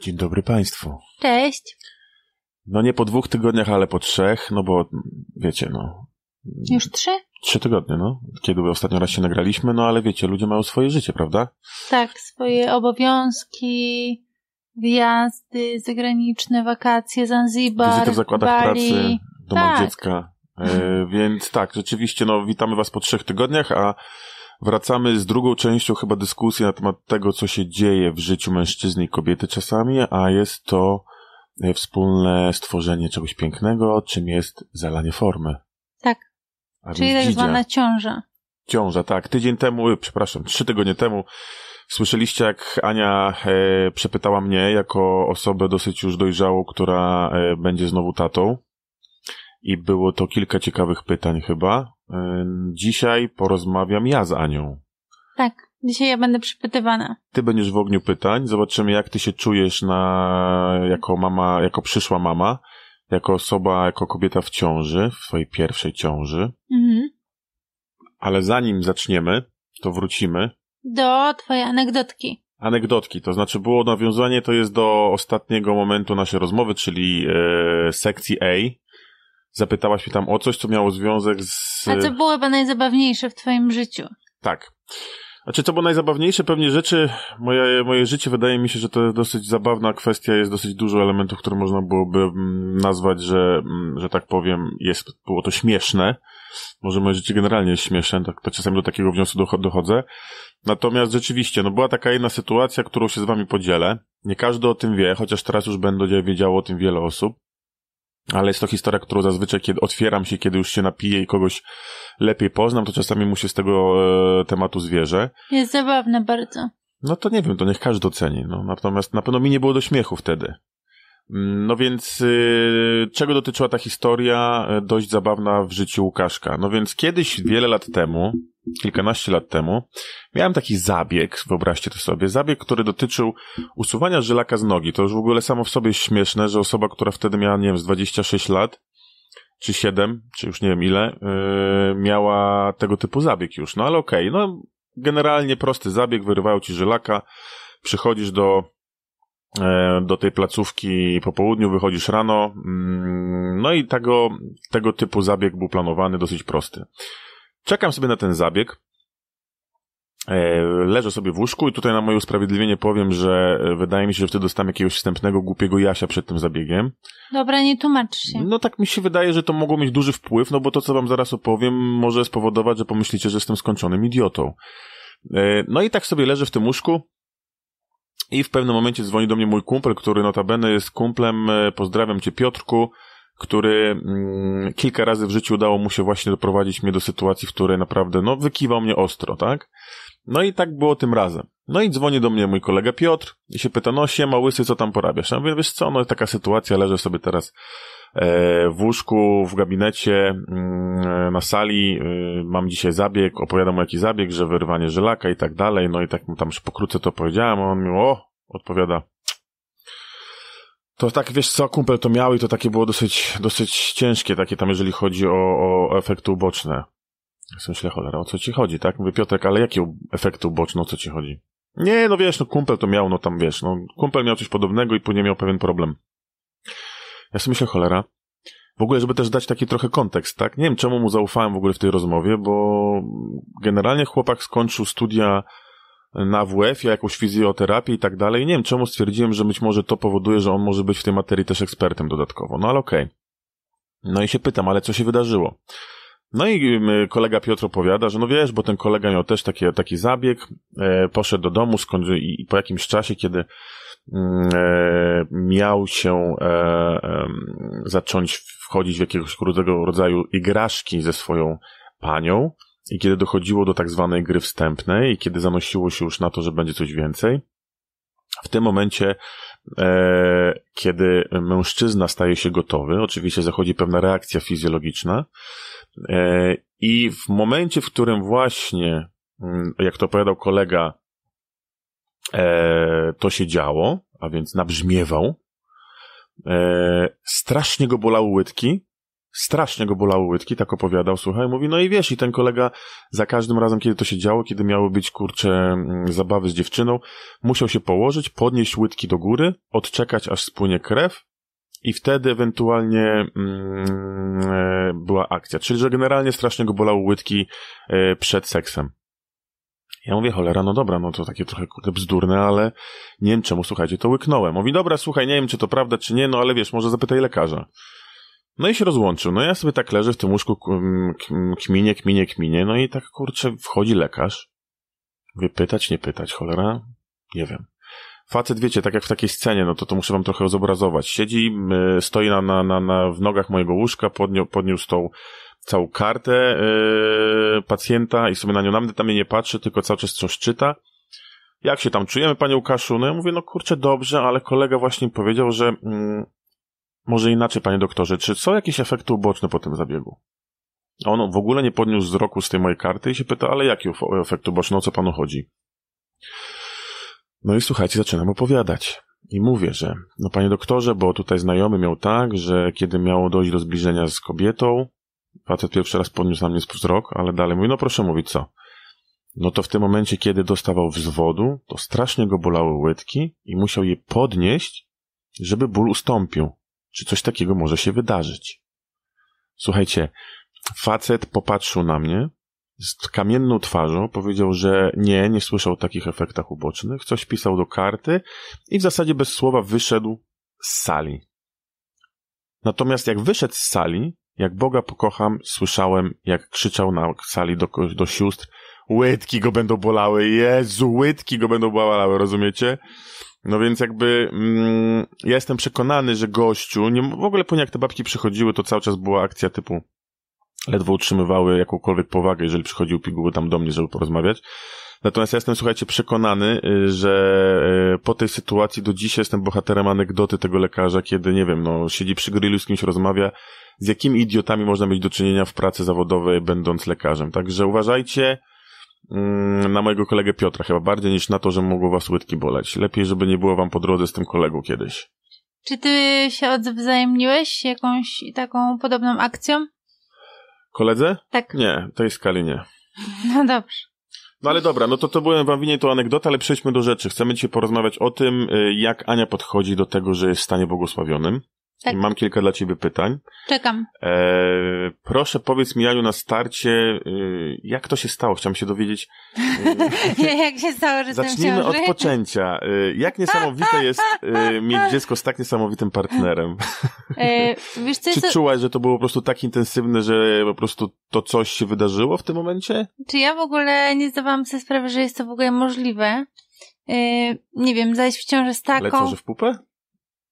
Dzień dobry Państwu. Cześć. No nie po dwóch tygodniach, ale po trzech, no bo wiecie, no. Już trzy? Trzy tygodnie, no. Kiedy ostatnio raz się nagraliśmy, no ale wiecie, ludzie mają swoje życie, prawda? Tak, swoje obowiązki, wyjazdy zagraniczne, wakacje, Zanzibar, Wizyty w zakładach Bali. pracy, domach tak. dziecka. E, więc tak, rzeczywiście, no witamy Was po trzech tygodniach, a Wracamy z drugą częścią chyba dyskusji na temat tego, co się dzieje w życiu mężczyzny i kobiety czasami, a jest to e, wspólne stworzenie czegoś pięknego, czym jest zalanie formy. Tak. A Czyli tak zwana ciąża. Ciąża, tak. Tydzień temu, e, przepraszam, trzy tygodnie temu Słyszeliście, jak Ania e, przepytała mnie, jako osobę dosyć już dojrzałą, która e, będzie znowu tatą. I było to kilka ciekawych pytań chyba. E, dzisiaj porozmawiam ja z Anią. Tak, dzisiaj ja będę przypytywana. Ty będziesz w ogniu pytań, zobaczymy jak ty się czujesz na, jako mama, jako przyszła mama, jako osoba, jako kobieta w ciąży, w swojej pierwszej ciąży. Mhm. Ale zanim zaczniemy, to wrócimy. Do twojej anegdotki. Anegdotki, to znaczy było nawiązanie, to jest do ostatniego momentu naszej rozmowy, czyli e, sekcji A, Zapytałaś mi tam o coś, co miało związek z... A co było chyba najzabawniejsze w twoim życiu? Tak. Znaczy, co było najzabawniejsze, pewnie rzeczy, moje, moje życie, wydaje mi się, że to jest dosyć zabawna kwestia, jest dosyć dużo elementów, które można byłoby mm, nazwać, że, mm, że tak powiem, jest, było to śmieszne. Może moje życie generalnie jest śmieszne, tak, to tak czasem do takiego wniosku dochodzę. Natomiast rzeczywiście, no była taka jedna sytuacja, którą się z wami podzielę. Nie każdy o tym wie, chociaż teraz już będę wiedziało o tym wiele osób ale jest to historia, którą zazwyczaj kiedy otwieram się, kiedy już się napiję i kogoś lepiej poznam, to czasami mu się z tego e, tematu zwierzę. Jest zabawne bardzo. No to nie wiem, to niech każdy doceni. No, natomiast na pewno mi nie było do śmiechu wtedy. Mm, no więc y, czego dotyczyła ta historia e, dość zabawna w życiu Łukaszka? No więc kiedyś, wiele lat temu, kilkanaście lat temu miałem taki zabieg, wyobraźcie to sobie, zabieg, który dotyczył usuwania żylaka z nogi. To już w ogóle samo w sobie śmieszne, że osoba, która wtedy miała, nie wiem, z 26 lat, czy 7, czy już nie wiem ile, yy, miała tego typu zabieg już. No ale okej, okay, no generalnie prosty zabieg, wyrywają ci żylaka, przychodzisz do e, do tej placówki po południu, wychodzisz rano. Mm, no i tego, tego typu zabieg był planowany, dosyć prosty. Czekam sobie na ten zabieg. E, leżę sobie w łóżku i tutaj na moje usprawiedliwienie powiem, że e, wydaje mi się, że wtedy dostałem jakiegoś wstępnego głupiego Jasia przed tym zabiegiem. Dobra, nie tłumacz się. No tak mi się wydaje, że to mogło mieć duży wpływ, no bo to, co wam zaraz opowiem, może spowodować, że pomyślicie, że jestem skończonym idiotą. E, no i tak sobie leżę w tym łóżku i w pewnym momencie dzwoni do mnie mój kumpel, który notabene jest kumplem, pozdrawiam cię Piotrku, który mm, kilka razy w życiu udało mu się właśnie doprowadzić mnie do sytuacji, w której naprawdę, no, wykiwał mnie ostro, tak? No i tak było tym razem. No i dzwoni do mnie mój kolega Piotr i się pyta, no siema łysy, co tam porabiasz? Ja mówię, wiesz co, no taka sytuacja, leżę sobie teraz e, w łóżku, w gabinecie, mm, na sali, y, mam dzisiaj zabieg, opowiadam mu jaki zabieg, że wyrwanie żelaka i tak dalej, no i tak mu tam już pokrótce to powiedziałem, a on mi, o, odpowiada, to tak, wiesz co, kumpel to miał i to takie było dosyć, dosyć ciężkie, takie tam, jeżeli chodzi o, o efekty uboczne. Ja sobie myślę, cholera, o co ci chodzi, tak? Mówię, Piotrek, ale jakie efekty uboczne, o co ci chodzi? Nie, no wiesz, no kumpel to miał, no tam wiesz, no kumpel miał coś podobnego i później miał pewien problem. Ja sobie myślę, cholera. W ogóle, żeby też dać taki trochę kontekst, tak? Nie wiem, czemu mu zaufałem w ogóle w tej rozmowie, bo generalnie chłopak skończył studia na WF, ja jakąś fizjoterapię i tak dalej. Nie wiem, czemu stwierdziłem, że być może to powoduje, że on może być w tej materii też ekspertem dodatkowo. No ale okej. Okay. No i się pytam, ale co się wydarzyło? No i kolega Piotr opowiada, że no wiesz, bo ten kolega miał też taki, taki zabieg, e, poszedł do domu skąd, i, po jakimś czasie, kiedy mm, e, miał się e, zacząć wchodzić w jakiegoś krótkiego rodzaju igraszki ze swoją panią, i kiedy dochodziło do tak zwanej gry wstępnej, i kiedy zanosiło się już na to, że będzie coś więcej, w tym momencie, e, kiedy mężczyzna staje się gotowy, oczywiście zachodzi pewna reakcja fizjologiczna, e, i w momencie, w którym właśnie, mm, jak to opowiadał kolega, e, to się działo, a więc nabrzmiewał, e, strasznie go bolały łydki, strasznie go bolały łydki, tak opowiadał, słuchaj, mówi, no i wiesz, i ten kolega za każdym razem, kiedy to się działo, kiedy miały być, kurcze, mm, zabawy z dziewczyną, musiał się położyć, podnieść łydki do góry, odczekać, aż spłynie krew i wtedy ewentualnie mm, e, była akcja. Czyli, że generalnie strasznie go bolały łydki y, przed seksem. Ja mówię, cholera, no dobra, no to takie trochę kurde bzdurne, ale nie wiem czemu, słuchajcie, to łyknąłem. Mówi, dobra, słuchaj, nie wiem, czy to prawda, czy nie, no ale wiesz, może zapytaj lekarza. No i się rozłączył. No ja sobie tak leżę w tym łóżku, kminie, kminie, kminie. No i tak kurczę, wchodzi lekarz. Mówię, pytać, nie pytać, cholera? Nie wiem. Facet, wiecie, tak jak w takiej scenie, no to, to muszę wam trochę zobrazować. Siedzi, stoi na, na, na, na, w nogach mojego łóżka, podnió podniósł tą całą kartę yy, pacjenta i sobie na nią nawet tam nie patrzy, tylko cały czas coś czyta. Jak się tam czujemy, panie Łukaszu? No ja mówię, no kurczę, dobrze, ale kolega właśnie powiedział, że... Yy, może inaczej, panie doktorze, czy są jakieś efekty uboczne po tym zabiegu? on w ogóle nie podniósł wzroku z tej mojej karty i się pyta, ale jaki efekt uboczny, o co panu chodzi? No i słuchajcie, zaczynam opowiadać. I mówię, że no panie doktorze, bo tutaj znajomy miał tak, że kiedy miało dojść do zbliżenia z kobietą, facet pierwszy raz podniósł na mnie wzrok, ale dalej mówi, no proszę mówić co? No to w tym momencie, kiedy dostawał wzwodu, to strasznie go bolały łydki i musiał je podnieść, żeby ból ustąpił. Czy coś takiego może się wydarzyć? Słuchajcie, facet popatrzył na mnie z kamienną twarzą, powiedział, że nie, nie słyszał o takich efektach ubocznych, coś pisał do karty i w zasadzie bez słowa wyszedł z sali. Natomiast jak wyszedł z sali, jak Boga pokocham, słyszałem, jak krzyczał na sali do, do sióstr, łydki go będą bolały, Jezu, łydki go będą bolały, rozumiecie? No więc jakby mm, ja jestem przekonany, że gościu, nie, w ogóle po jak te babki przychodziły, to cały czas była akcja typu ledwo utrzymywały jakąkolwiek powagę, jeżeli przychodził piguły tam do mnie, żeby porozmawiać. Natomiast ja jestem, słuchajcie, przekonany, y, że y, po tej sytuacji do dzisiaj jestem bohaterem anegdoty tego lekarza, kiedy, nie wiem, no, siedzi przy grillu, z kimś rozmawia, z jakimi idiotami można mieć do czynienia w pracy zawodowej, będąc lekarzem. Także uważajcie, Mm, na mojego kolegę Piotra chyba bardziej niż na to, że mogło was łydki boleć. Lepiej, żeby nie było wam po drodze z tym kolegą kiedyś. Czy ty się odwzajemniłeś jakąś taką podobną akcją? Koledze? Tak. Nie, tej skali nie. No dobrze. No ale dobra, no to to byłem wam winien tą anegdotę, ale przejdźmy do rzeczy. Chcemy dzisiaj porozmawiać o tym, y, jak Ania podchodzi do tego, że jest w stanie błogosławionym. Tak. Mam kilka dla ciebie pytań. Czekam. E, proszę powiedz mi, Janiu, na starcie, e, jak to się stało? Chciałam się dowiedzieć. E, jak się stało, że Zacznijmy od poczęcia. E, jak niesamowite jest mieć dziecko z tak niesamowitym partnerem? E, wiesz, co Czy czułaś, że to było po prostu tak intensywne, że po prostu to coś się wydarzyło w tym momencie? Czy ja w ogóle nie zdawałam sobie sprawy, że jest to w ogóle możliwe? nie wiem, zajść w ciążę z taką... Ale co, że w pupę?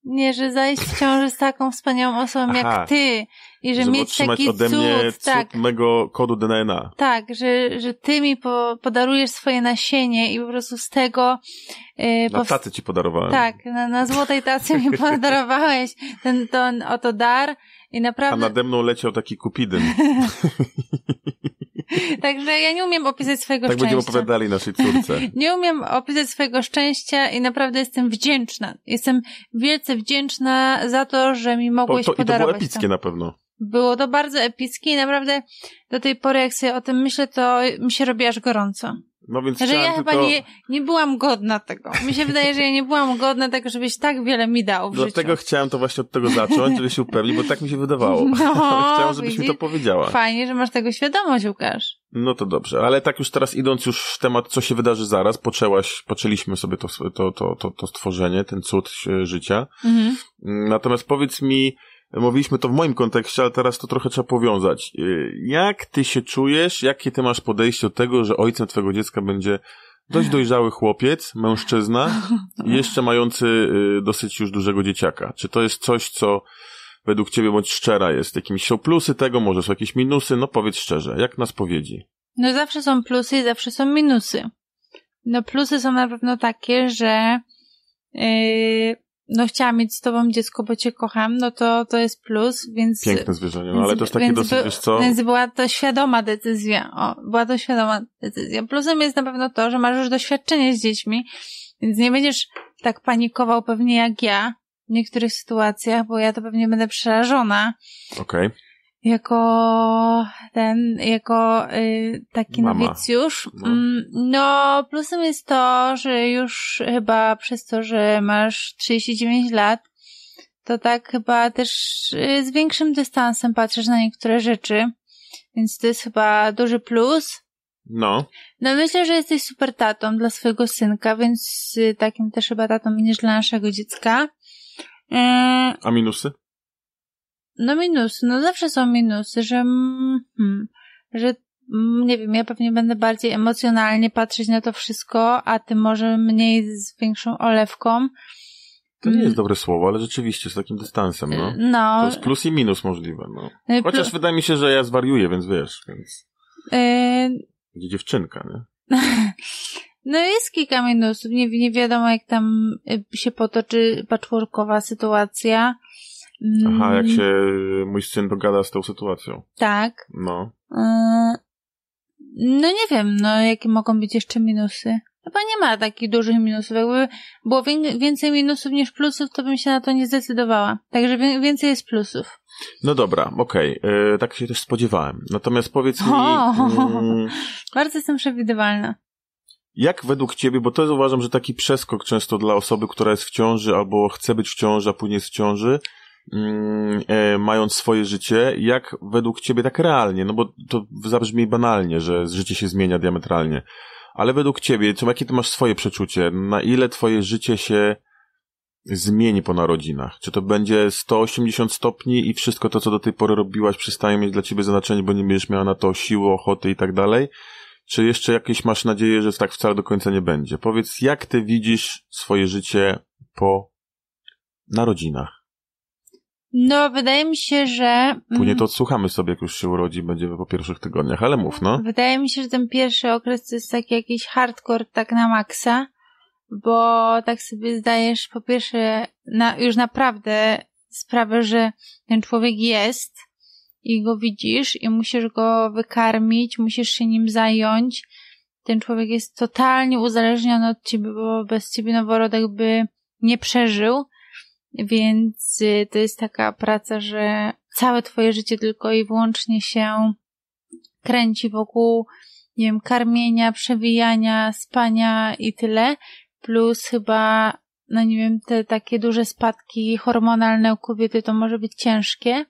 Nie, że zajść w ciąży z taką wspaniałą osobą Aha, jak ty i że mieć taki ode cud, mnie cud tak. mego kodu DNA. Tak, że, że ty mi po, podarujesz swoje nasienie i po prostu z tego... Yy, na tacy ci podarowałem. Tak, na, na złotej tacy mi podarowałeś ten, ten oto dar i naprawdę... A nade mną leciał taki kupidyn. Także ja nie umiem opisać swojego tak szczęścia. Tak będziemy opowiadali naszej córce. nie umiem opisać swojego szczęścia i naprawdę jestem wdzięczna. Jestem wielce wdzięczna za to, że mi mogłeś to, to, podarować. I to było epickie to. na pewno. Było to bardzo epickie i naprawdę do tej pory, jak sobie o tym myślę, to mi się robi aż gorąco. No więc że znaczy, ja chyba tylko... nie, nie byłam godna tego. Mi się wydaje, że ja nie byłam godna tego, żebyś tak wiele mi dał w Dlatego życiu. chciałem to właśnie od tego zacząć, żeby się upewnić, bo tak mi się wydawało. No, chciałem, żebyś widzisz? mi to powiedziała. Fajnie, że masz tego świadomość, Łukasz. No to dobrze, ale tak już teraz idąc już w temat, co się wydarzy zaraz, poczęłaś, poczęliśmy sobie to, to, to, to, to stworzenie, ten cud e, życia. Mhm. Natomiast powiedz mi, Mówiliśmy to w moim kontekście, ale teraz to trochę trzeba powiązać. Y, jak ty się czujesz, jakie ty masz podejście do tego, że ojcem twojego dziecka będzie dość dojrzały chłopiec, mężczyzna, jeszcze mający y, dosyć już dużego dzieciaka? Czy to jest coś, co według ciebie bądź szczera jest? Jakimiś są plusy tego, może są jakieś minusy? No powiedz szczerze, jak nas powiedzi? No zawsze są plusy i zawsze są minusy. No plusy są na pewno takie, że yy, no chciałam mieć z tobą dziecko, bo cię kocham, no to to jest plus, więc... Piękne zwierzenie, no ale też takie dosyć, by, wiesz co... Więc była to świadoma decyzja, o, była to świadoma decyzja. Plusem jest na pewno to, że masz już doświadczenie z dziećmi, więc nie będziesz tak panikował pewnie jak ja w niektórych sytuacjach, bo ja to pewnie będę przerażona. Okej. Okay jako ten, jako y, taki Mama. nowicjusz. No. Mm, no, plusem jest to, że już chyba przez to, że masz 39 lat, to tak chyba też y, z większym dystansem patrzysz na niektóre rzeczy, więc to jest chyba duży plus. No. No myślę, że jesteś super tatą dla swojego synka, więc y, takim też chyba tatą niż dla naszego dziecka. Y, A minusy? no minusy, no zawsze są minusy, że, hmm, że nie wiem, ja pewnie będę bardziej emocjonalnie patrzeć na to wszystko, a ty może mniej z większą olewką. To nie jest mm. dobre słowo, ale rzeczywiście z takim dystansem, no. Y, no. To jest plus i minus możliwe, no. Y, Chociaż wydaje mi się, że ja zwariuję, więc wiesz, więc... Yy... dziewczynka, nie? No jest kilka minusów, nie, nie wiadomo jak tam y, się potoczy patchworkowa sytuacja. Aha, jak mm. się mój syn dogada z tą sytuacją. Tak. No. E, no nie wiem, no jakie mogą być jeszcze minusy. Chyba no nie ma takich dużych minusów. Jakby było więcej minusów niż plusów, to bym się na to nie zdecydowała. Także więcej jest plusów. No dobra, okej. Okay. E, tak się też spodziewałem. Natomiast powiedz mi... O, mm, bardzo jestem przewidywalna. Jak według ciebie, bo to jest uważam, że taki przeskok często dla osoby, która jest w ciąży albo chce być w ciąży, a później jest w ciąży, Mm, e, mając swoje życie, jak według ciebie tak realnie, no bo to zabrzmi banalnie, że życie się zmienia diametralnie, ale według ciebie, co, jakie ty masz swoje przeczucie, na ile twoje życie się zmieni po narodzinach? Czy to będzie 180 stopni i wszystko to, co do tej pory robiłaś, przestaje mieć dla ciebie znaczenie, bo nie będziesz miała na to siły, ochoty i tak dalej? Czy jeszcze jakieś masz nadzieję, że tak wcale do końca nie będzie? Powiedz, jak ty widzisz swoje życie po narodzinach? No, wydaje mi się, że. Mm, Później to odsłuchamy sobie, jak już się urodzi, będzie po pierwszych tygodniach, ale mów, no. Wydaje mi się, że ten pierwszy okres to jest taki jakiś hardcore, tak na maksa, bo tak sobie zdajesz, po pierwsze, na, już naprawdę sprawę, że ten człowiek jest i go widzisz i musisz go wykarmić, musisz się nim zająć. Ten człowiek jest totalnie uzależniony od ciebie, bo bez ciebie noworodek by nie przeżył więc y, to jest taka praca, że całe twoje życie tylko i wyłącznie się kręci wokół, nie wiem, karmienia, przewijania, spania i tyle. Plus chyba, no nie wiem, te takie duże spadki hormonalne u kobiety to może być ciężkie.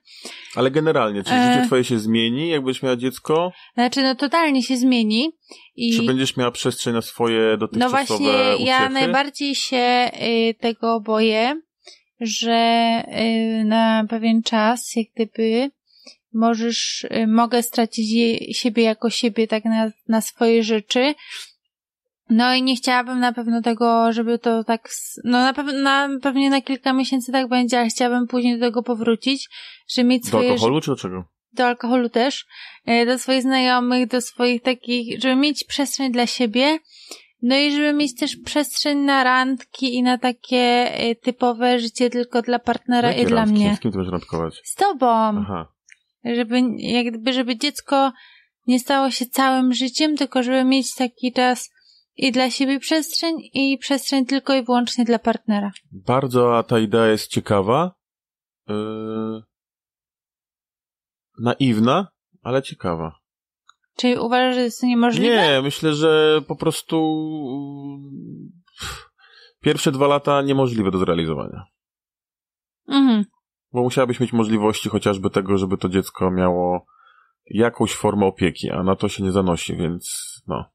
Ale generalnie, czy e... życie twoje się zmieni, jakbyś miała dziecko? Znaczy, no totalnie się zmieni. I... Czy będziesz miała przestrzeń na swoje no dotychczasowe No właśnie, uciechy? ja najbardziej się y, tego boję że y, na pewien czas, jak gdyby, możesz, y, mogę stracić siebie jako siebie, tak na, na swoje rzeczy. No i nie chciałabym na pewno tego, żeby to tak, no na pewno, na, pewnie na kilka miesięcy tak będzie, ale chciałabym później do tego powrócić, żeby mieć swoje... Do alkoholu czy do czego? Do alkoholu też, y, do swoich znajomych, do swoich takich, żeby mieć przestrzeń dla siebie no i żeby mieć też przestrzeń na randki i na takie y, typowe życie tylko dla partnera Jakie i dla randki? mnie. Z kim ty będziesz randkować? Z tobą. Aha. Żeby, jakby, żeby dziecko nie stało się całym życiem, tylko żeby mieć taki czas i dla siebie przestrzeń i przestrzeń tylko i wyłącznie dla partnera. Bardzo ta idea jest ciekawa. Yy... Naiwna, ale ciekawa. Czy uważasz, że jest to niemożliwe? Nie, myślę, że po prostu mm, pierwsze dwa lata niemożliwe do zrealizowania. Mhm. Bo musiałabyś mieć możliwości chociażby tego, żeby to dziecko miało jakąś formę opieki, a na to się nie zanosi, więc no.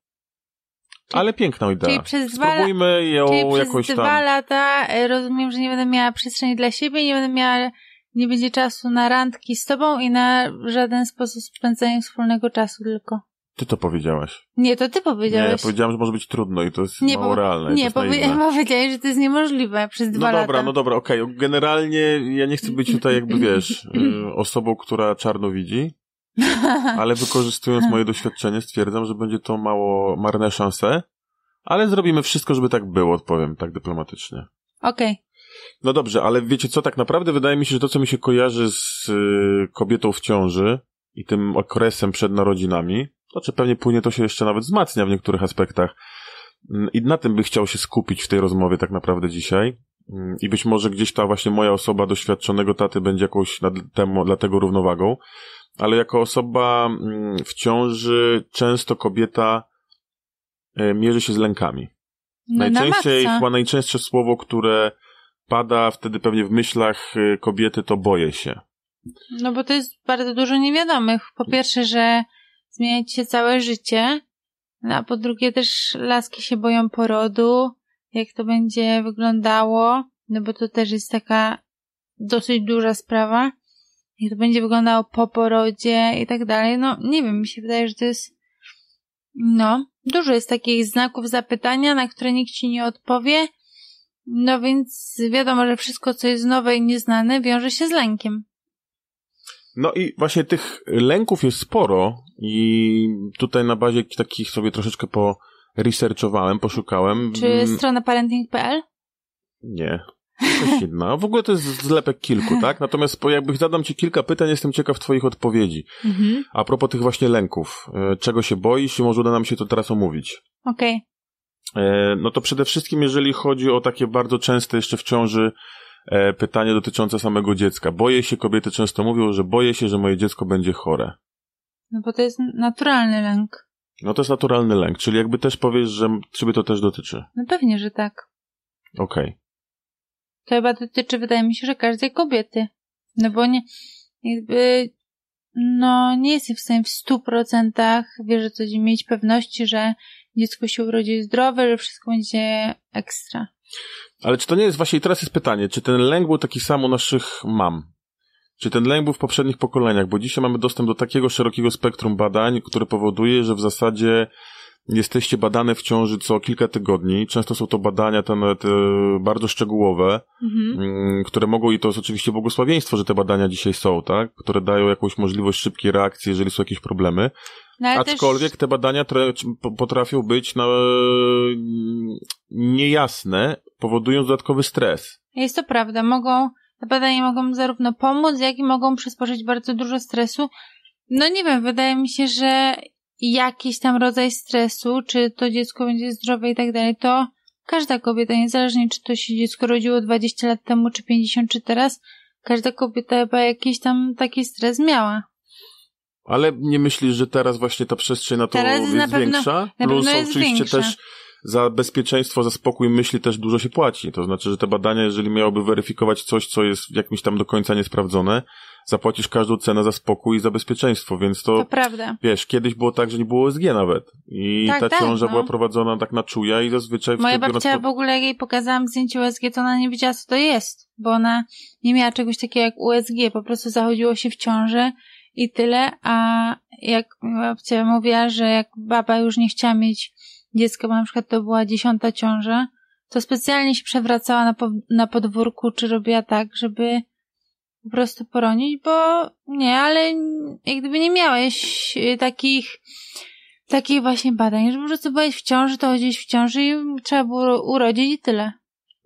Czyli, Ale piękna idea. Czyli przez dwa, Spróbujmy ją czyli jakoś przez dwa tam... lata e, rozumiem, że nie będę miała przestrzeni dla siebie, nie będę miała nie będzie czasu na randki z tobą i na żaden sposób spędzanie wspólnego czasu tylko. Ty to powiedziałaś. Nie, to ty powiedziałeś. Nie, ja powiedziałam, że może być trudno i to jest nie, mało realne. Nie, powiedziałeś, że to jest niemożliwe przez dwa lata. No dobra, lata. no dobra, okej. Okay. Generalnie ja nie chcę być tutaj jakby, wiesz, y, osobą, która czarno widzi, ale wykorzystując moje doświadczenie stwierdzam, że będzie to mało marne szanse, ale zrobimy wszystko, żeby tak było, odpowiem tak dyplomatycznie. Okej. Okay. No dobrze, ale wiecie co, tak naprawdę wydaje mi się, że to, co mi się kojarzy z y, kobietą w ciąży i tym okresem przed narodzinami, znaczy pewnie płynie to się jeszcze nawet wzmacnia w niektórych aspektach. Mm, I na tym by chciał się skupić w tej rozmowie tak naprawdę dzisiaj. Mm, I być może gdzieś ta właśnie moja osoba doświadczonego taty będzie jakąś dla, temu, dla tego równowagą. Ale jako osoba mm, w ciąży często kobieta e, mierzy się z lękami. No najczęściej, chyba najczęstsze słowo, które pada wtedy pewnie w myślach y, kobiety, to boję się. No bo to jest bardzo dużo niewiadomych. Po pierwsze, że zmienia ci się całe życie, no a po drugie też laski się boją porodu, jak to będzie wyglądało, no bo to też jest taka dosyć duża sprawa, jak to będzie wyglądało po porodzie i tak dalej. No nie wiem, mi się wydaje, że to jest no, dużo jest takich znaków zapytania, na które nikt ci nie odpowie no więc wiadomo, że wszystko, co jest nowe i nieznane, wiąże się z lękiem. No i właśnie tych lęków jest sporo i tutaj na bazie takich sobie troszeczkę po researchowałem, poszukałem. Czy mm. strona parenting.pl? Nie. Coś inna. W ogóle to jest zlepek kilku, tak? Natomiast jakby zadam ci kilka pytań, jestem ciekaw twoich odpowiedzi. Mhm. A propos tych właśnie lęków. E, czego się boisz i może uda nam się to teraz omówić. Okej. Okay. E, no to przede wszystkim, jeżeli chodzi o takie bardzo częste jeszcze w ciąży e, pytanie dotyczące samego dziecka. Boję się, kobiety często mówią, że boję się, że moje dziecko będzie chore. No bo to jest naturalny lęk. No to jest naturalny lęk, czyli jakby też powiesz, że ciebie to też dotyczy. No pewnie, że tak. Okej. Okay. To chyba dotyczy, wydaje mi się, że każdej kobiety. No bo nie, jakby, no nie jestem w stanie w stu procentach, wiesz, coś mieć pewności, że dziecko się urodzi zdrowe, że wszystko będzie ekstra. Ale czy to nie jest właśnie, i teraz jest pytanie, czy ten lęk był taki sam u naszych mam? Czy ten lęk był w poprzednich pokoleniach? Bo dzisiaj mamy dostęp do takiego szerokiego spektrum badań, które powoduje, że w zasadzie jesteście badane w ciąży co kilka tygodni. Często są to badania te, bardzo szczegółowe, mhm. Mm, które mogą, i to jest oczywiście błogosławieństwo, że te badania dzisiaj są, tak? Które dają jakąś możliwość szybkiej reakcji, jeżeli są jakieś problemy. No, Aczkolwiek też... te badania potrafią być no, e, niejasne, powodując dodatkowy stres. Jest to prawda. Mogą, te badania mogą zarówno pomóc, jak i mogą przysporzyć bardzo dużo stresu. No nie wiem, wydaje mi się, że jakiś tam rodzaj stresu, czy to dziecko będzie zdrowe i tak dalej, to każda kobieta, niezależnie czy to się dziecko rodziło 20 lat temu, czy 50, czy teraz, każda kobieta chyba jakiś tam taki stres miała. Ale nie myślisz, że teraz właśnie ta przestrzeń na to teraz jest, jest pewno, większa? Plus oczywiście większa. też za bezpieczeństwo, za spokój myśli też dużo się płaci. To znaczy, że te badania, jeżeli miałoby weryfikować coś, co jest jakimś tam do końca niesprawdzone, zapłacisz każdą cenę za spokój i za bezpieczeństwo, więc to... To prawda. Wiesz, kiedyś było tak, że nie było USG nawet. I tak, ta tak, ciąża no. była prowadzona tak na czuja i zazwyczaj... Moja babcia biorąc... w ogóle, jej pokazałam zdjęcie USG, to ona nie wiedziała, co to jest, bo ona nie miała czegoś takiego jak USG, po prostu zachodziło się w ciąży i tyle, a jak babcia mówiła, że jak baba już nie chciała mieć dziecka, bo na przykład to była dziesiąta ciąża, to specjalnie się przewracała na, po, na podwórku, czy robiła tak, żeby po prostu poronić, bo nie, ale jak gdyby nie miałeś y, takich takich właśnie badań, że po prostu byłeś w ciąży, to gdzieś w ciąży i trzeba było urodzić i tyle.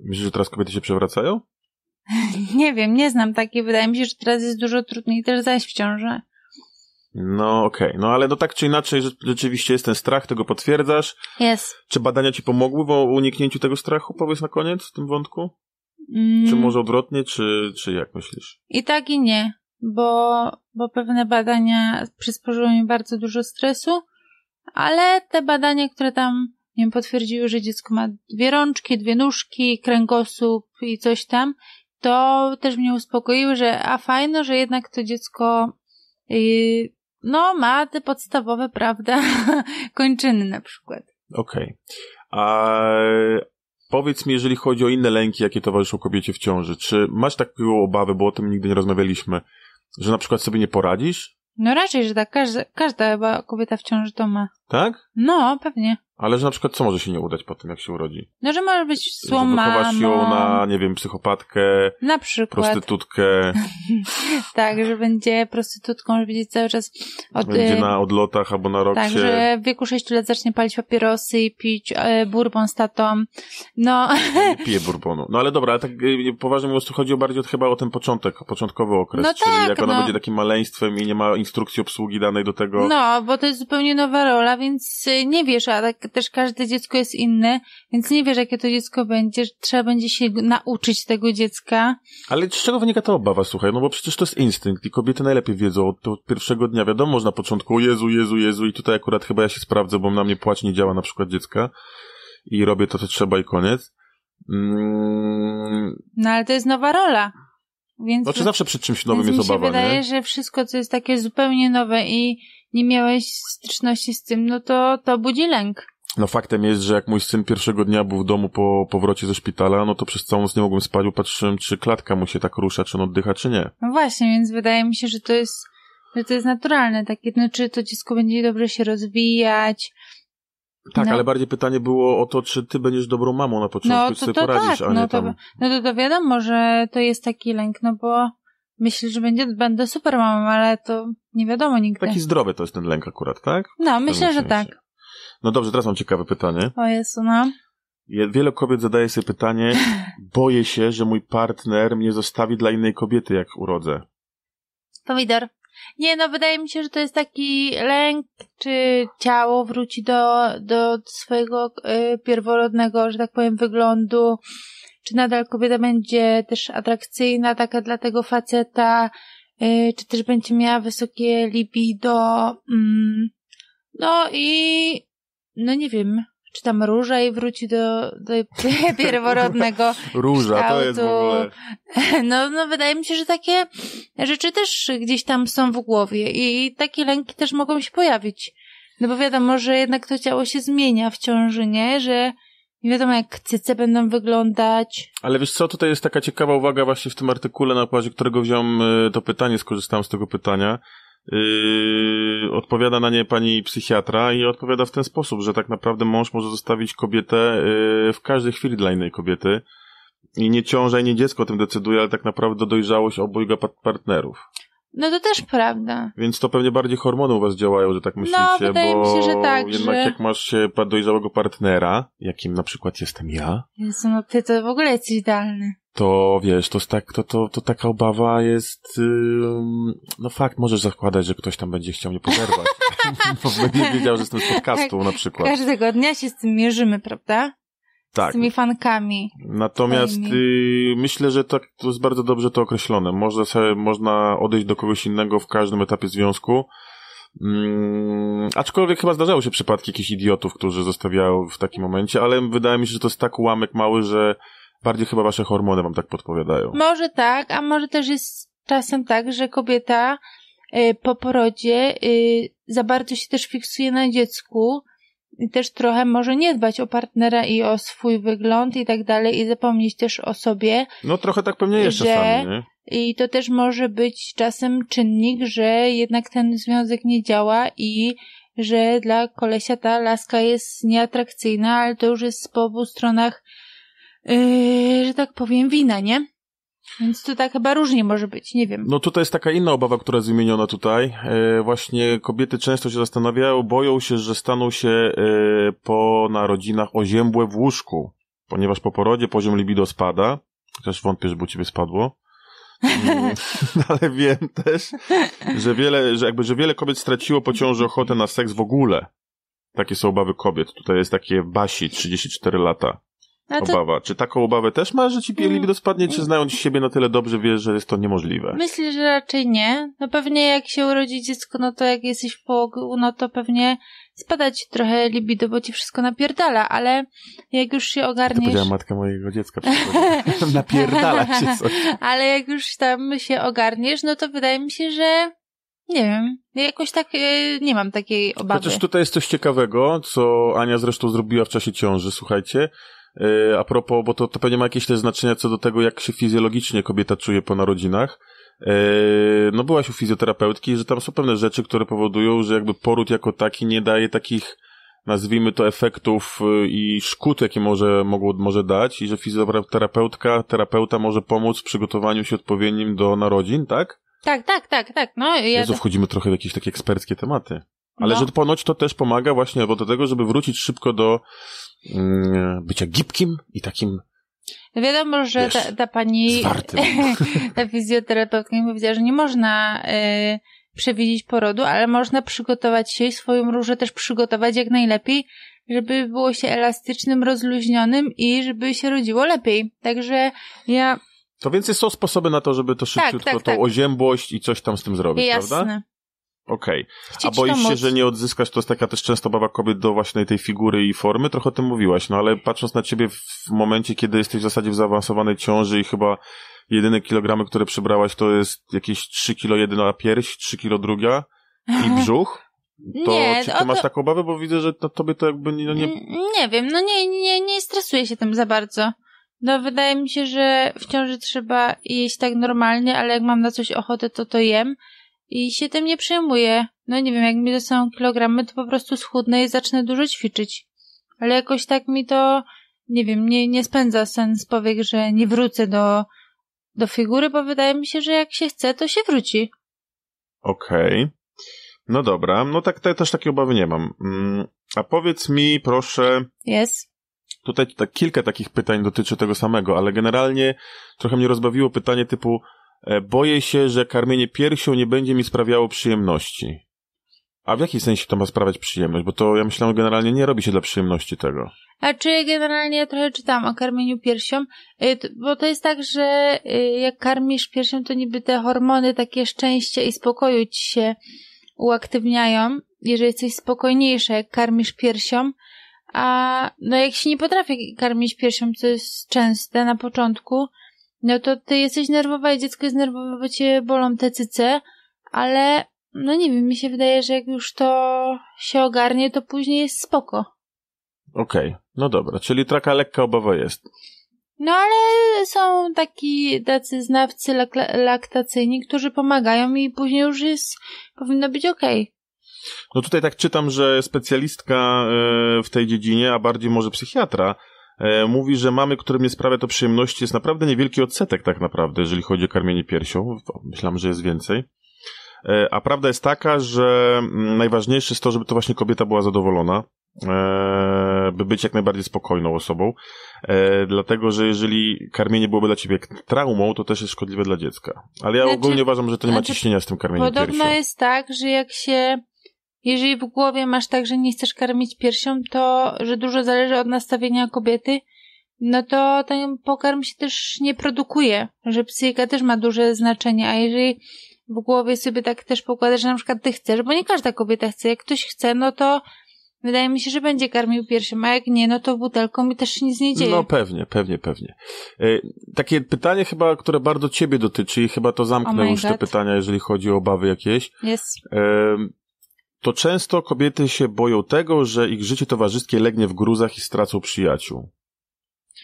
Myślisz, że teraz kobiety się przewracają? Nie wiem, nie znam takiej. Wydaje mi się, że teraz jest dużo trudniej też zajść w ciążę. No okej, okay. no ale no tak czy inaczej rzeczywiście jest ten strach, tego potwierdzasz. Jest. Czy badania ci pomogły w uniknięciu tego strachu? Powiedz na koniec w tym wątku. Mm. Czy może odwrotnie, czy, czy jak myślisz? I tak i nie, bo, bo pewne badania przysporzyły mi bardzo dużo stresu, ale te badania, które tam nie wiem, potwierdziły, że dziecko ma dwie rączki, dwie nóżki, kręgosłup i coś tam, to też mnie uspokoiły, że a fajno, że jednak to dziecko yy, no ma te podstawowe, prawda, kończyny na przykład. Okej. Okay. A powiedz mi, jeżeli chodzi o inne lęki, jakie towarzyszą kobiecie w ciąży, czy masz taką obawę, bo o tym nigdy nie rozmawialiśmy, że na przykład sobie nie poradzisz? No raczej, że tak. Każda, każda chyba kobieta w ciąży to ma. Tak? No, pewnie. Ale że na przykład co może się nie udać po tym, jak się urodzi? No, że może być złą mamą. ją na, nie wiem, psychopatkę. Na przykład. Prostytutkę. tak, że będzie prostytutką, że będzie cały czas... Od, będzie y, na odlotach albo na roksie. Tak, że w wieku 6 lat zacznie palić papierosy i pić e, bourbon z tatą. No. nie piję bourbonu. No ale dobra, ale tak e, poważnie mówiąc, tu chodzi o bardziej chyba o ten początek, początkowy okres. No czyli tak, jak ona no. będzie takim maleństwem i nie ma instrukcji obsługi danej do tego. No, bo to jest zupełnie nowa rola, więc nie wiesz, a tak też każde dziecko jest inne, więc nie wiesz, jakie to dziecko będzie, trzeba będzie się nauczyć tego dziecka. Ale z czego wynika ta obawa, słuchaj? No bo przecież to jest instynkt i kobiety najlepiej wiedzą od, od pierwszego dnia. Wiadomo, że na początku, o Jezu, Jezu, Jezu i tutaj akurat chyba ja się sprawdzę, bo na mnie płacz nie działa na przykład dziecka i robię to, co trzeba i koniec. Mm. No ale to jest nowa rola. Więc znaczy zawsze przed czymś nowym jest obawa, mi się wydaje, nie? że wszystko, co jest takie zupełnie nowe i nie miałeś styczności z tym, no to to budzi lęk no faktem jest, że jak mój syn pierwszego dnia był w domu po powrocie ze szpitala, no to przez całą noc nie mogłem spać, bo patrzyłem, czy klatka mu się tak rusza, czy on oddycha, czy nie. No właśnie, więc wydaje mi się, że to jest, że to jest naturalne, takie, no czy to dziecko będzie dobrze się rozwijać, tak, no. ale bardziej pytanie było o to, czy ty będziesz dobrą mamą na początku, no, to, sobie to poradzisz, tak. a nie no, to, tam... No to, to wiadomo, że to jest taki lęk, no bo myślę, że będzie, będę super mamą, ale to nie wiadomo nigdy. Taki zdrowy to jest ten lęk akurat, tak? No, myślę, że tak. No dobrze, teraz mam ciekawe pytanie. O Jezu, no. Wiele kobiet zadaje sobie pytanie, boję się, że mój partner mnie zostawi dla innej kobiety, jak urodzę. Pomidor. Nie, no wydaje mi się, że to jest taki lęk, czy ciało wróci do, do swojego y, pierworodnego, że tak powiem, wyglądu, czy nadal kobieta będzie też atrakcyjna, taka dla tego faceta, y, czy też będzie miała wysokie libido. Mm. No i no nie wiem, czy tam róża i wróci do, do pierworodnego Róża, kształtu. to jest w ogóle... No, no wydaje mi się, że takie rzeczy też gdzieś tam są w głowie i takie lęki też mogą się pojawić. No bo wiadomo, że jednak to ciało się zmienia w ciąży, nie? Że nie wiadomo, jak cyce będą wyglądać. Ale wiesz co, tutaj jest taka ciekawa uwaga właśnie w tym artykule, na bazie którego wziąłem y, to pytanie, skorzystałem z tego pytania, Yy, odpowiada na nie pani psychiatra i odpowiada w ten sposób, że tak naprawdę mąż może zostawić kobietę yy, w każdej chwili dla innej kobiety. I nie ciąża i nie dziecko o tym decyduje, ale tak naprawdę dojrzałość obojga partnerów. No to też prawda. Więc to pewnie bardziej hormony u was działają, że tak no, myślicie, no, wydaje bo mi się, że tak, jednak że... jak masz e, dojrzałego partnera, jakim na przykład jestem ja. Jezu, no ty to w ogóle jesteś idealny to wiesz, to, tak, to, to, to taka obawa jest, no fakt, możesz zakładać, że ktoś tam będzie chciał mnie poderwać. Bo będzie wiedział, że jestem z podcastu tak, na przykład. Każdego dnia się z tym mierzymy, prawda? Tak. Z tymi fankami. Natomiast y, myślę, że tak, to jest bardzo dobrze to określone. Można, sobie, można odejść do kogoś innego w każdym etapie związku. Mm, aczkolwiek chyba zdarzały się przypadki jakichś idiotów, którzy zostawiały w takim momencie, ale wydaje mi się, że to jest tak ułamek mały, że Bardziej chyba wasze hormony wam tak podpowiadają. Może tak, a może też jest czasem tak, że kobieta y, po porodzie y, za bardzo się też fiksuje na dziecku i też trochę może nie dbać o partnera i o swój wygląd i tak dalej i zapomnieć też o sobie. No trochę tak pewnie jest że... czasami, nie? I to też może być czasem czynnik, że jednak ten związek nie działa i że dla kolesia ta laska jest nieatrakcyjna, ale to już jest po obu stronach yy, że tak powiem, winę, nie? Więc to tak chyba różnie może być, nie wiem. No tutaj jest taka inna obawa, która jest wymieniona tutaj. E, właśnie kobiety często się zastanawiają, boją się, że staną się e, po narodzinach oziębłe w łóżku, ponieważ po porodzie poziom libido spada, chociaż wątpię, żeby u ciebie spadło. Mm, ale wiem też, że wiele, że jakby, że wiele kobiet straciło po ciąży ochotę na seks w ogóle. Takie są obawy kobiet. Tutaj jest takie Basi, 34 lata to... Obawa. Czy taką obawę też masz, że ci Bielibido mm. spadnie, czy znając siebie na tyle dobrze wiesz, że jest to niemożliwe? Myślę, że raczej nie. No pewnie jak się urodzi dziecko, no to jak jesteś w połogu, no to pewnie spada ci trochę libido, bo ci wszystko napierdala, ale jak już się ogarniesz... To powiedziała matka mojego dziecka. napierdala ci coś. ale jak już tam się ogarniesz, no to wydaje mi się, że nie wiem, jakoś tak yy, nie mam takiej obawy. Chociaż tutaj jest coś ciekawego, co Ania zresztą zrobiła w czasie ciąży, słuchajcie E, a propos, bo to, to pewnie ma jakieś też znaczenie co do tego, jak się fizjologicznie kobieta czuje po narodzinach. E, no byłaś u fizjoterapeutki, że tam są pewne rzeczy, które powodują, że jakby poród jako taki nie daje takich nazwijmy to efektów y, i szkód, jakie może, mogło, może dać i że fizjoterapeutka, terapeuta może pomóc w przygotowaniu się odpowiednim do narodzin, tak? Tak, tak, tak, tak. No, ja... Jezu, wchodzimy trochę w jakieś takie eksperckie tematy. Ale no. że ponoć to też pomaga właśnie do tego, żeby wrócić szybko do Mm, bycia gibkim i takim no Wiadomo, że wiesz, ta, ta, pani, ta fizjoterapeutka mi powiedziała, że nie można y, przewidzieć porodu, ale można przygotować się i swoją różę też przygotować jak najlepiej, żeby było się elastycznym, rozluźnionym i żeby się rodziło lepiej. Także ja... To więcej są sposoby na to, żeby to tak, szybciutko tak, tak, tą oziębłość i coś tam z tym zrobić, Jasne. prawda? Okej. Okay. A boisz się, że nie odzyskasz, to jest taka też często baba kobiet do właśnie tej figury i formy, trochę o tym mówiłaś, no ale patrząc na ciebie w momencie, kiedy jesteś w zasadzie w zaawansowanej ciąży i chyba jedyne kilogramy, które przybrałaś, to jest jakieś 3 kilo jedna pierś, 3 kilo druga i brzuch? To nie, czy ty to... masz taką obawę, bo widzę, że na tobie to jakby nie... No nie... Mm, nie wiem, no nie, nie, nie stresuję się tym za bardzo. No wydaje mi się, że w ciąży trzeba jeść tak normalnie, ale jak mam na coś ochotę, to to jem i się tym nie przejmuję. No nie wiem, jak mi dostaną kilogramy, to po prostu schudnę i zacznę dużo ćwiczyć. Ale jakoś tak mi to, nie wiem, nie, nie spędza sens powiek, że nie wrócę do, do figury, bo wydaje mi się, że jak się chce, to się wróci. Okej. Okay. No dobra, no tak te, też takie obawy nie mam. Mm, a powiedz mi, proszę. Jest. Tutaj tak, kilka takich pytań dotyczy tego samego, ale generalnie trochę mnie rozbawiło pytanie typu, E, boję się, że karmienie piersią nie będzie mi sprawiało przyjemności. A w jaki sensie to ma sprawiać przyjemność? Bo to ja myślałam generalnie nie robi się dla przyjemności tego. A czy generalnie trochę czytam o karmieniu piersią, y, bo to jest tak, że y, jak karmisz piersią, to niby te hormony takie szczęścia i spokoju ci się uaktywniają, jeżeli jesteś spokojniejsza, jak karmisz piersią, a no jak się nie potrafi karmić piersią, co jest częste na początku, no to ty jesteś nerwowa i dziecko jest nerwowe, bo cię bolą te cyce, ale no nie wiem, mi się wydaje, że jak już to się ogarnie, to później jest spoko. Okej, okay. no dobra, czyli traka lekka obawa jest. No ale są taki tacy znawcy lak laktacyjni, którzy pomagają i później już jest, powinno być okej. Okay. No tutaj tak czytam, że specjalistka e, w tej dziedzinie, a bardziej może psychiatra, E, mówi, że mamy, którym nie sprawia to przyjemności, jest naprawdę niewielki odsetek tak naprawdę, jeżeli chodzi o karmienie piersią. Myślałem, że jest więcej. E, a prawda jest taka, że mm, najważniejsze jest to, żeby to właśnie kobieta była zadowolona, e, by być jak najbardziej spokojną osobą, dlatego że jeżeli karmienie byłoby dla ciebie traumą, to też jest szkodliwe dla dziecka. Ale ja znaczy, ogólnie uważam, że to nie ma znaczy, ciśnienia z tym karmieniem Podobno piersią. jest tak, że jak się jeżeli w głowie masz tak, że nie chcesz karmić piersią, to że dużo zależy od nastawienia kobiety, no to ten pokarm się też nie produkuje, że psychika też ma duże znaczenie, a jeżeli w głowie sobie tak też pokładasz, że na przykład ty chcesz, bo nie każda kobieta chce, jak ktoś chce, no to wydaje mi się, że będzie karmił piersią, a jak nie, no to butelką mi też nic nie dzieje. No pewnie, pewnie, pewnie. E, takie pytanie chyba, które bardzo ciebie dotyczy i chyba to zamknę oh już God. te pytania, jeżeli chodzi o obawy jakieś. Jest. E, to często kobiety się boją tego, że ich życie towarzyskie legnie w gruzach i stracą przyjaciół.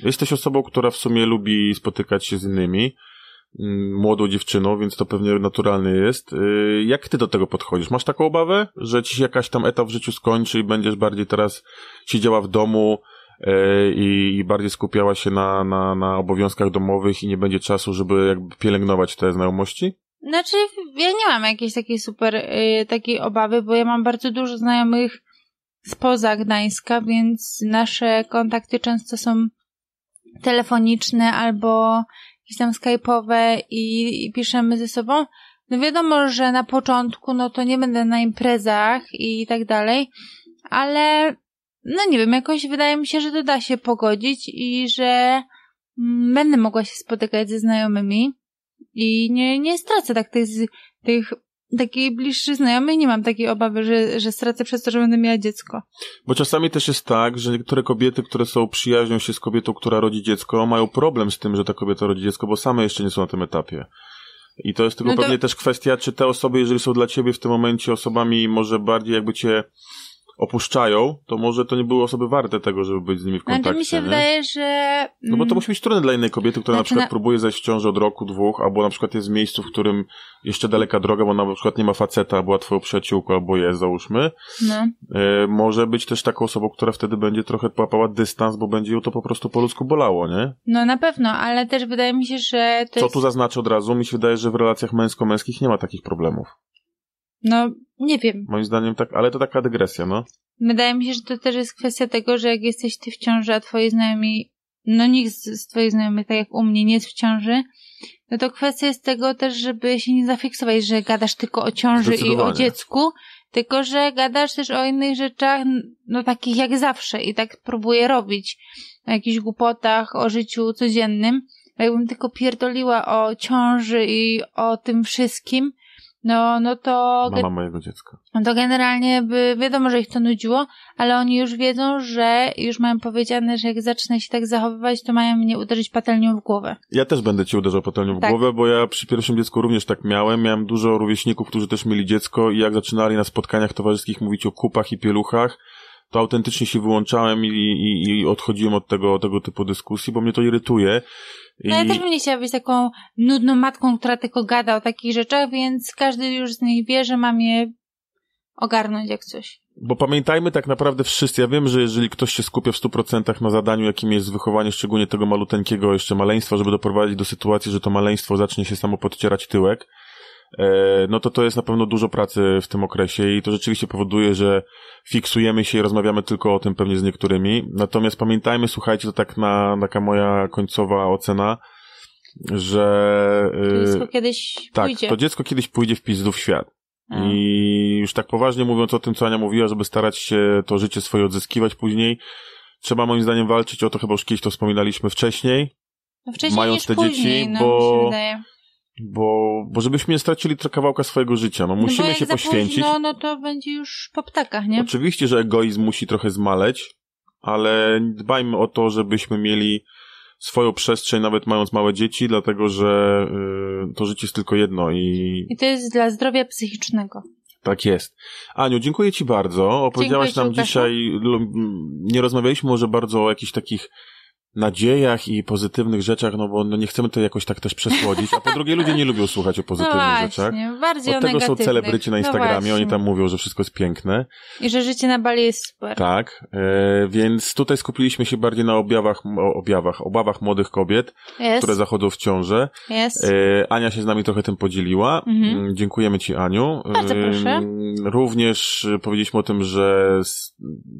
Jesteś osobą, która w sumie lubi spotykać się z innymi, mm, młodą dziewczyną, więc to pewnie naturalne jest. Y, jak ty do tego podchodzisz? Masz taką obawę, że ci się jakaś tam etap w życiu skończy i będziesz bardziej teraz siedziała w domu e, i, bardziej skupiała się na, na, na obowiązkach domowych i nie będzie czasu, żeby jakby pielęgnować te znajomości? Znaczy, ja nie mam jakiejś takiej super y, takiej obawy, bo ja mam bardzo dużo znajomych spoza Gdańska, więc nasze kontakty często są telefoniczne albo jakieś tam skype'owe i, i piszemy ze sobą. No wiadomo, że na początku no to nie będę na imprezach i tak dalej, ale no nie wiem, jakoś wydaje mi się, że to da się pogodzić i że mm, będę mogła się spotykać ze znajomymi i nie, nie stracę tak tych, tych takiej bliższej znajomych nie mam takiej obawy, że, że stracę przez to, że będę miała dziecko. Bo czasami też jest tak, że niektóre kobiety, które są przyjaźnią się z kobietą, która rodzi dziecko, mają problem z tym, że ta kobieta rodzi dziecko, bo same jeszcze nie są na tym etapie. I to jest tylko no to... pewnie też kwestia, czy te osoby, jeżeli są dla ciebie w tym momencie osobami może bardziej jakby cię opuszczają, to może to nie były osoby warte tego, żeby być z nimi w no, kontakcie. Znaczy mi się nie? wydaje, że... No bo to mm, musi być trudne dla innej kobiety, która znaczy, na przykład na... No- próbuje zejść w ciąży od roku, dwóch, albo na przykład jest w miejscu, w którym jeszcze daleka droga, bo na przykład nie ma faceta, była twoją przyjaciółką, albo jest, załóżmy. No. E, może być też taką osobą, która wtedy będzie trochę łapała dystans, bo będzie ją to po prostu po ludzku bolało, nie? No na pewno, ale też wydaje mi się, że... Co jest... tu zaznaczę od razu? Mi się wydaje, że w relacjach męsko-męskich nie ma takich problemów. No, nie wiem. Moim zdaniem tak, ale to taka dygresja, no. Wydaje mi się, że to też jest kwestia tego, że jak jesteś ty w ciąży, a twoi znajomi, no nikt z, z twoich znajomych, tak jak u mnie, nie jest w ciąży, no to kwestia jest tego też, żeby się nie zafiksować, że gadasz tylko o ciąży i o dziecku, tylko że gadasz też o innych rzeczach, no takich jak zawsze i tak próbuję robić, o jakichś głupotach, o życiu codziennym. Jakbym tylko pierdoliła o ciąży i o tym wszystkim, no, no to. Mama mojego dziecka. To generalnie by, wiadomo, że ich to nudziło, ale oni już wiedzą, że już mają powiedziane, że jak zacznę się tak zachowywać, to mają mnie uderzyć patelnią w głowę. Ja też będę ci uderzał patelnią w tak. głowę, bo ja przy pierwszym dziecku również tak miałem. Miałem dużo rówieśników, którzy też mieli dziecko i jak zaczynali na spotkaniach towarzyskich mówić o kupach i pieluchach, to autentycznie się wyłączałem i, i, i odchodziłem od tego, tego typu dyskusji, bo mnie to irytuje. No ja też bym nie chciała być taką nudną matką, która tylko gada o takich rzeczach, więc każdy już z nich wie, że mam je ogarnąć jak coś. Bo pamiętajmy tak naprawdę wszyscy, ja wiem, że jeżeli ktoś się skupia w 100% na zadaniu, jakim jest wychowanie szczególnie tego maluteńkiego jeszcze maleństwa, żeby doprowadzić do sytuacji, że to maleństwo zacznie się samo podcierać tyłek, E, no to to jest na pewno dużo pracy w tym okresie i to rzeczywiście powoduje, że fiksujemy się i rozmawiamy tylko o tym pewnie z niektórymi. Natomiast pamiętajmy, słuchajcie, to tak na, taka moja końcowa ocena, że... To e, dziecko kiedyś tak, pójdzie. to dziecko kiedyś pójdzie w pizdów świat. Mm. I już tak poważnie mówiąc o tym, co Ania mówiła, żeby starać się to życie swoje odzyskiwać później, trzeba moim zdaniem walczyć o to, chyba już kiedyś to wspominaliśmy wcześniej, no wcześniej mając te później, dzieci, no, bo... Mi się wydaje bo, bo żebyśmy nie stracili trochę kawałka swojego życia, no, no musimy no się poświęcić. No, no to będzie już po ptakach, nie? Oczywiście, że egoizm musi trochę zmaleć, ale dbajmy o to, żebyśmy mieli swoją przestrzeń, nawet mając małe dzieci, dlatego że y, to życie jest tylko jedno i. I to jest dla zdrowia psychicznego. Tak jest. Aniu, dziękuję Ci bardzo. Opowiedziałaś dziękuję nam dzisiaj, nie rozmawialiśmy może bardzo o jakichś takich nadziejach i pozytywnych rzeczach, no bo no nie chcemy to jakoś tak też przesłodzić, a po drugie ludzie nie lubią słuchać o no pozytywnych no właśnie, rzeczach. Bardziej Od tego są celebryci na no Instagramie, no oni tam mówią, że wszystko jest piękne. I że życie na Bali jest super. Tak, e, więc tutaj skupiliśmy się bardziej na objawach, objawach, obawach młodych kobiet, yes. które zachodzą w ciążę. Yes. E, Ania się z nami trochę tym podzieliła. Mhm. Mm, dziękujemy Ci, Aniu. Bardzo e, proszę. E, również powiedzieliśmy o tym, że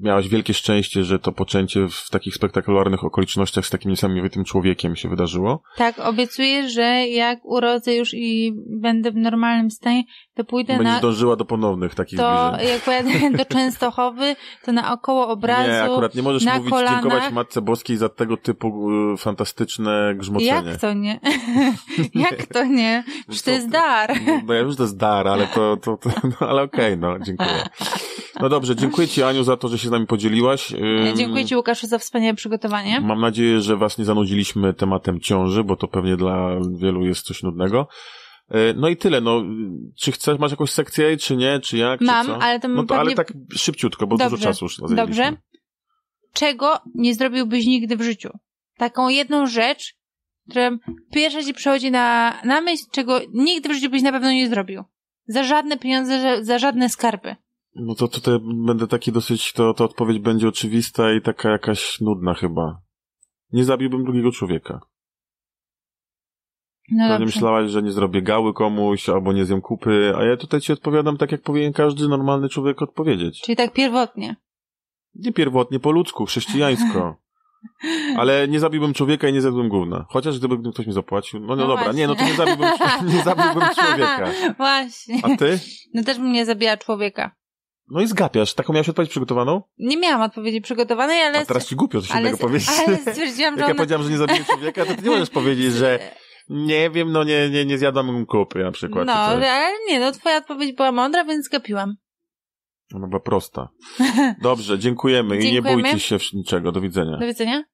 miałaś wielkie szczęście, że to poczęcie w takich spektakularnych okolicznościach okolicznościach z takim niesamowitym człowiekiem się wydarzyło. Tak, obiecuję, że jak urodzę już i będę w normalnym stanie, to pójdę Będziesz na... Będziesz dążyła do ponownych takich To jak pojadę do Częstochowy, to naokoło obrazu, Nie, akurat nie możesz mówić, kolanach. dziękować Matce Boskiej za tego typu y, fantastyczne grzmocenie. Jak to nie? jak to nie? Przecież to jest dar. No, no ja wiem, że to jest dar, ale to, to, to no ale okej, okay, no, dziękuję. No dobrze, dziękuję Ci Aniu za to, że się z nami podzieliłaś. Dziękuję Ci Łukaszu za wspaniałe przygotowanie. Mam nadzieję, że Was nie zanudziliśmy tematem ciąży, bo to pewnie dla wielu jest coś nudnego. E, no i tyle, no. Czy chcesz, masz jakąś sekcję, czy nie, czy jak, Mam, czy co? ale to no to, pewnie... ale tak szybciutko, bo dobrze, dużo czasu już zajęliśmy. Dobrze. Czego nie zrobiłbyś nigdy w życiu? Taką jedną rzecz, która pierwsza ci przychodzi na, na myśl, czego nigdy w życiu byś na pewno nie zrobił. Za żadne pieniądze, za żadne skarby. No to tutaj będę taki dosyć, to, to odpowiedź będzie oczywista i taka jakaś nudna chyba. Nie zabiłbym drugiego człowieka. No to nie myślałaś, że nie zrobię gały komuś, albo nie zjem kupy, a ja tutaj ci odpowiadam tak, jak powinien każdy normalny człowiek odpowiedzieć. Czyli tak pierwotnie. Nie pierwotnie, po ludzku, chrześcijańsko. Ale nie zabiłbym człowieka i nie zjadłbym gówna. Chociaż gdyby ktoś mi zapłacił. No, no, no dobra, właśnie. nie, no to nie zabiłbym, nie zabiłbym człowieka. Właśnie. A ty? No też bym nie zabijała człowieka. No i zgapiasz. Taką miałaś odpowiedź przygotowaną? Nie miałam odpowiedzi przygotowanej, ale... A teraz ci głupio coś innego powiedzieć. Ale stwierdziłam, że Jak ja powiedziałam, że nie zabiję człowieka, to ty nie możesz powiedzieć, że nie wiem, no nie, nie, nie zjadłam kupy na przykład. No, ale nie, no twoja odpowiedź była mądra, więc zgapiłam. Ona była prosta. Dobrze, dziękujemy, dziękujemy. i nie bójcie się niczego. Do widzenia. Do widzenia.